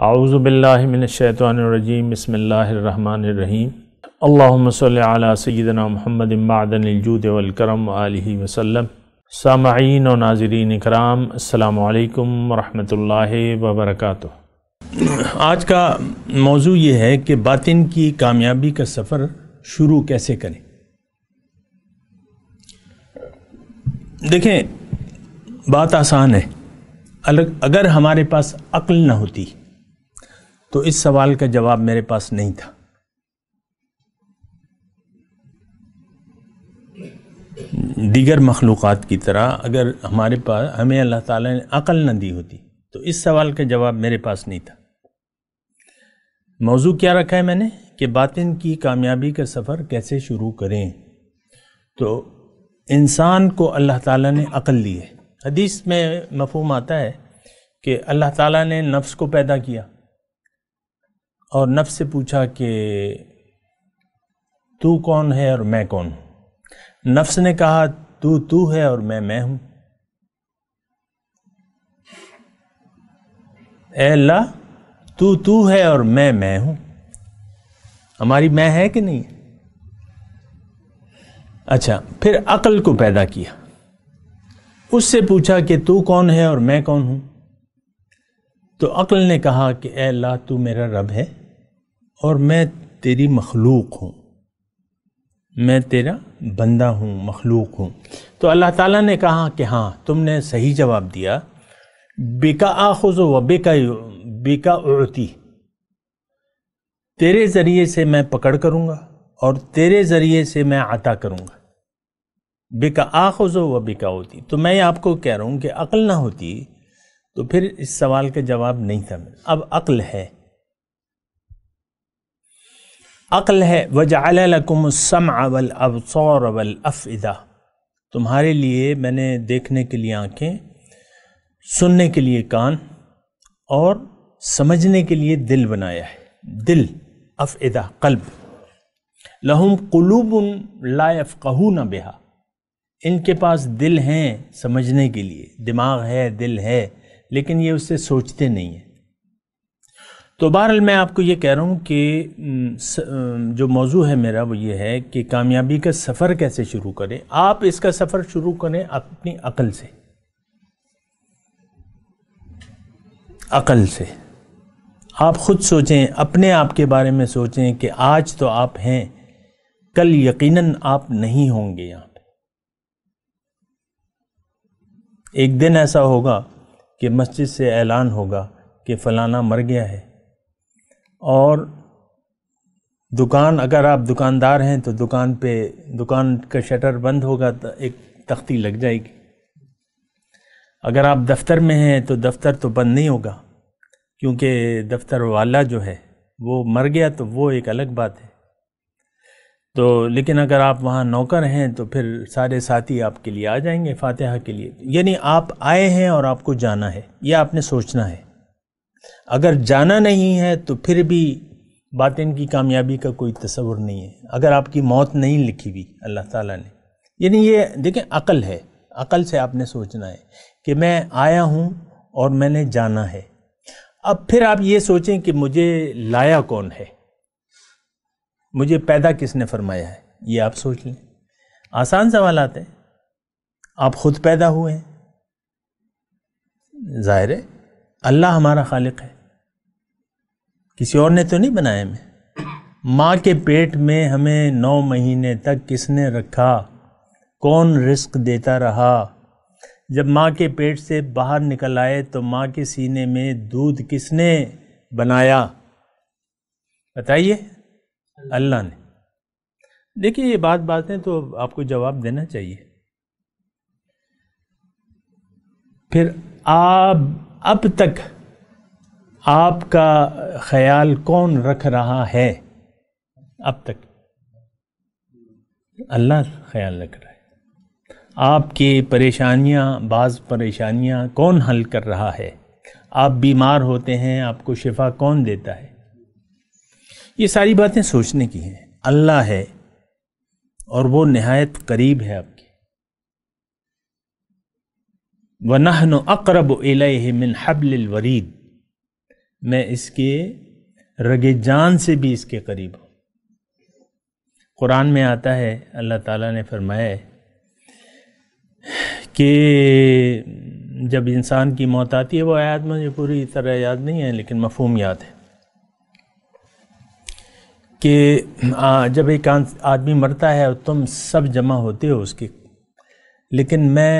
आउज़बिल्लिनशैतरजीम बसमीम अल्लाम सल सैदना महमद इमादनजूद वलकरम आलि वसलम सामीन व नाजरीन कराम अल्लाम वरहि वबरक आज का मौजू ये है कि बातिन की कामयाबी का सफ़र शुरू कैसे करें देखें बात आसान है अगर हमारे पास अक्ल ना होती तो इस सवाल का जवाब मेरे पास नहीं था दीगर मखलूक़ात की तरह अगर हमारे पास हमें अल्लाह ताला ने अकल न दी होती तो इस सवाल का जवाब मेरे पास नहीं था मौजू क्या रखा है मैंने कि बातिन की कामयाबी का सफ़र कैसे शुरू करें तो इंसान को अल्लाह ताला ने अकल दी है हदीस में मफहम आता है कि अल्लाह ताला ने नफ्स को पैदा किया और नफ से पूछा कि तू कौन है और मैं कौन हूँ नफ्स ने कहा तू तू है और मैं मैं हूँ अल्लाह तू तू है और मैं मैं हूँ हमारी मैं है कि नहीं अच्छा फिर अकल को पैदा किया उससे पूछा कि तू कौन है और मैं कौन हूँ तो अकल ने कहा कि ए अल्लाह तू मेरा रब है और मैं तेरी मखलूक हूँ मैं तेरा बंदा हूँ मखलूक हूँ तो अल्लाह ताला ने कहा कि हाँ तुमने सही जवाब दिया बेका आखुज व बेका बेका उड़ती तेरे ज़रिए से मैं पकड़ करूँगा और तेरे ज़रिए से मैं आता करूँगा बेका आखुज व बेका होती तो मैं आपको कह रहा हूँ कि अक्ल ना होती तो फिर इस सवाल का जवाब नहीं था अब अक्ल है अक्ल है वजालकुमसम अवल अबसौर अवल अफ़ा तुम्हारे लिए मैंने देखने के लिए आँखें सुनने के लिए कान और समझने के लिए दिल बनाया है दिल अफ़ा कल्ब क़लूब उन लाइफ़ कहू न बेहा इनके पास दिल हैं समझने के लिए दिमाग है दिल है लेकिन ये उससे सोचते नहीं हैं तो बहरहाल मैं आपको ये कह रहा हूँ कि जो मौजू है मेरा वो ये है कि कामयाबी का सफ़र कैसे शुरू करें आप इसका सफ़र शुरू करें अपनी अकल से अकल से आप खुद सोचें अपने आप के बारे में सोचें कि आज तो आप हैं कल यकीनन आप नहीं होंगे यहाँ पे एक दिन ऐसा होगा कि मस्जिद से ऐलान होगा कि फ़लाना मर गया है और दुकान अगर आप दुकानदार हैं तो दुकान पे दुकान का शटर बंद होगा तो एक तख्ती लग जाएगी अगर आप दफ्तर में हैं तो दफ्तर तो बंद नहीं होगा क्योंकि दफ्तर वाला जो है वो मर गया तो वो एक अलग बात है तो लेकिन अगर आप वहाँ नौकर हैं तो फिर सारे साथी आपके लिए आ जाएंगे फातिहा के लिए यानी आप आए हैं और आपको जाना है यह आपने सोचना है अगर जाना नहीं है तो फिर भी बातिन की कामयाबी का कोई तस्वुर नहीं है अगर आपकी मौत नहीं लिखी हुई अल्लाह ताला ने यानी ये देखें अकल है अकल से आपने सोचना है कि मैं आया हूँ और मैंने जाना है अब फिर आप ये सोचें कि मुझे लाया कौन है मुझे पैदा किसने फरमाया है ये आप सोच लें आसान सवाल आते हैं आप खुद पैदा हुए हैं ज़ाहिर है अल्लाह हमारा खालिक है किसी और ने तो नहीं बनाया हमें माँ के पेट में हमें नौ महीने तक किसने रखा कौन रिस्क देता रहा जब माँ के पेट से बाहर निकल आए तो माँ के सीने में दूध किसने बनाया बताइए अल्लाह ने देखिए ये बात बातें तो आपको जवाब देना चाहिए फिर आप अब तक आपका ख्याल कौन रख रहा है अब तक अल्लाह ख्याल रख रहा है आपके परेशानियां बाज़ परेशानियां कौन हल कर रहा है आप बीमार होते हैं आपको शिफा कौन देता है ये सारी बातें सोचने की हैं अल्लाह है और वो नहायत करीब है आपकी वनहन अकरब मिन हबल वरीद मैं इसके रगे जान से भी इसके करीब हूँ कुरान में आता है अल्लाह ताला ने फरमाया है कि जब इंसान की मौत आती है वो आयात मुझे पूरी तरह याद नहीं है लेकिन मफहम याद है कि जब एक आदमी मरता है तुम सब जमा होते हो उसके लेकिन मैं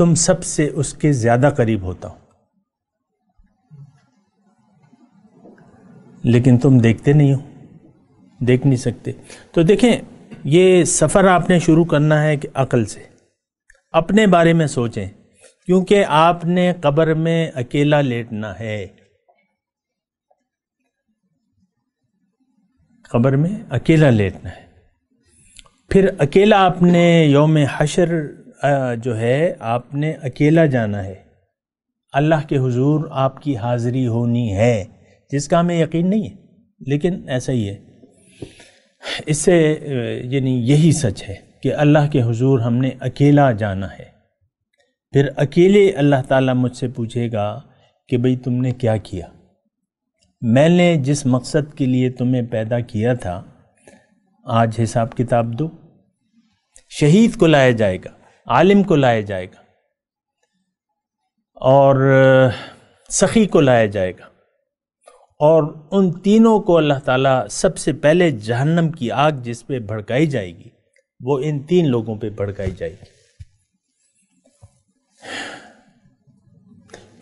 तुम सबसे उसके ज़्यादा करीब होता हो लेकिन तुम देखते नहीं हो देख नहीं सकते तो देखें ये सफ़र आपने शुरू करना है कि अकल से अपने बारे में सोचें क्योंकि आपने कब्र में अकेला लेटना है कब्र में अकेला लेटना है फिर अकेला आपने योम हशर जो है आपने अकेला जाना है अल्लाह के हुजूर आपकी हाज़िरी होनी है जिसका हमें यकीन नहीं है लेकिन ऐसा ही है इससे यानी यही सच है कि अल्लाह के हुजूर हमने अकेला जाना है फिर अकेले अल्लाह ताला मुझसे पूछेगा कि भई तुमने क्या किया मैंने जिस मकसद के लिए तुम्हें पैदा किया था आज हिसाब किताब दो शहीद को लाया जाएगा आलिम को लाया जाएगा और सखी को लाया जाएगा और उन तीनों को अल्लाह ताला सबसे पहले जहन्नम की आग जिस पे भड़काई जाएगी वो इन तीन लोगों पे भड़काई जाएगी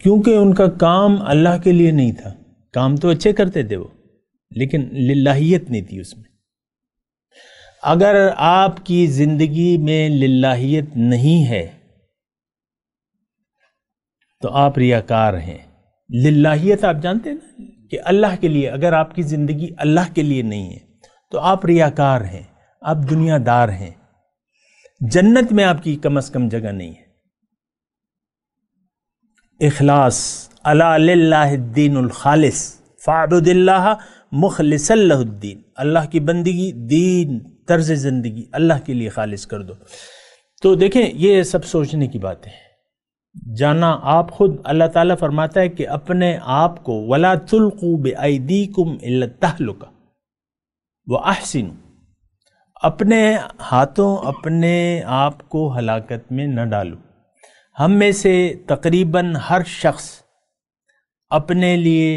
क्योंकि उनका काम अल्लाह के लिए नहीं था काम तो अच्छे करते थे वो लेकिन लाहियत नहीं थी उसमें अगर आपकी ज़िंदगी में लाहीत नहीं है तो आप रियाकार हैं लाहीत आप जानते हैं ना कि अल्लाह के लिए अगर आपकी ज़िंदगी अल्लाह के लिए नहीं है तो आप रियाकार हैं आप दुनियादार हैं जन्नत में आपकी कम अज़ कम जगह नहीं है इखलास अलाद्दीन ख़ालिस फ़ाबुदिल्ला मुखलसल्लाद्दीन अल्लाह की बंदगी दीन तर्ज ज़िंदगी अल्लाह के लिए खालिज कर दो तो देखें ये सब सोचने की बात है जाना आप खुद अल्लाह ताला फरमाता है कि अपने आप को वला तुलकू आईदी कुम तहलुका व आहसिन अपने हाथों अपने आप को हलाकत में न डालो हम में से तकरीबन हर शख्स अपने लिए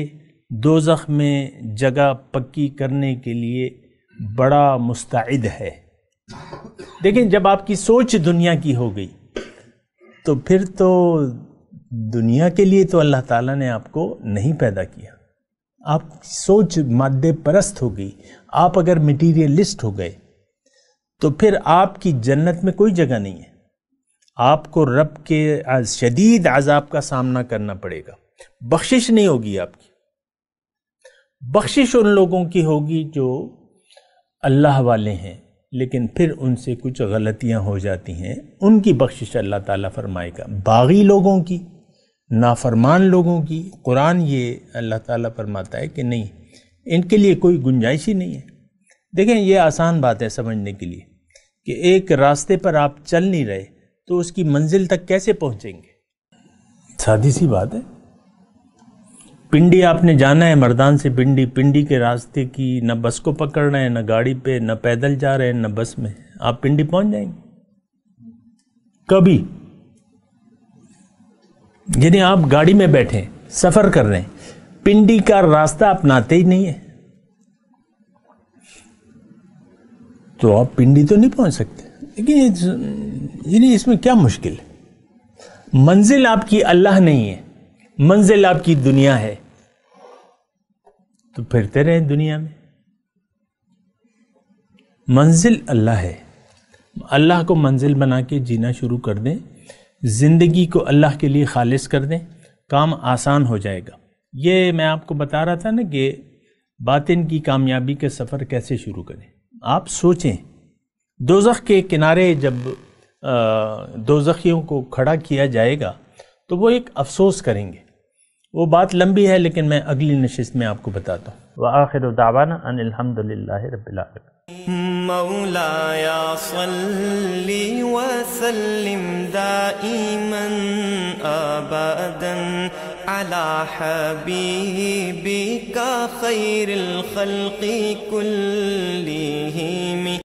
दोजख में जगह पक्की करने के लिए बड़ा मुस्तैद है लेकिन जब आपकी सोच दुनिया की हो गई तो फिर तो दुनिया के लिए तो अल्लाह ताला ने आपको नहीं पैदा किया आप सोच मादे परस्त हो गई आप अगर मटीरियलिस्ट हो गए तो फिर आपकी जन्नत में कोई जगह नहीं है आपको रब के शदीद आज़ाब का सामना करना पड़ेगा बख्शिश नहीं होगी आपकी बख्शिश उन लोगों की होगी जो अल्लाह वाले हैं लेकिन फिर उनसे कुछ गलतियां हो जाती हैं उनकी बख्शिश अल्लाह ताला फरमाएगा बागी लोगों की नाफरमान लोगों की कुरान ये अल्लाह ताला फरमाता है कि नहीं इनके लिए कोई गुंजाइश ही नहीं है देखें ये आसान बात है समझने के लिए कि एक रास्ते पर आप चल नहीं रहे तो उसकी मंजिल तक कैसे पहुँचेंगे सादी सी बात है पिंडी आपने जाना है मर्दान से पिंडी पिंडी के रास्ते की न बस को पकड़ना है न गाड़ी पे न पैदल जा रहे हैं न बस में आप पिंडी पहुंच जाएंगे कभी यानी आप गाड़ी में बैठे सफर कर रहे हैं पिंडी का रास्ता अपनाते ही नहीं है तो आप पिंडी तो नहीं पहुंच सकते लेकिन यानी इसमें क्या मुश्किल है मंजिल आपकी अल्लाह नहीं है मंजिल आपकी दुनिया है तो फिरते रहे दुनिया में मंजिल अल्लाह है अल्लाह को मंजिल बना के जीना शुरू कर दें ज़िंदगी को अल्लाह के लिए खालिश कर दें काम आसान हो जाएगा ये मैं आपको बता रहा था ना कि बातिन की कामयाबी का सफ़र कैसे शुरू करें आप सोचें दोजख के किनारे जब दोजखियों को खड़ा किया जाएगा तो वो एक अफसोस करेंगे وہ بات لمبی ہے لیکن میں اگلی نشست میں آپ کو بتاتا ہوں وآخر دعوانا ان الحمد للہ رب العالمين مولا يا صلي وسلم دائما أبدا على حبيبك خير الخلق كلهم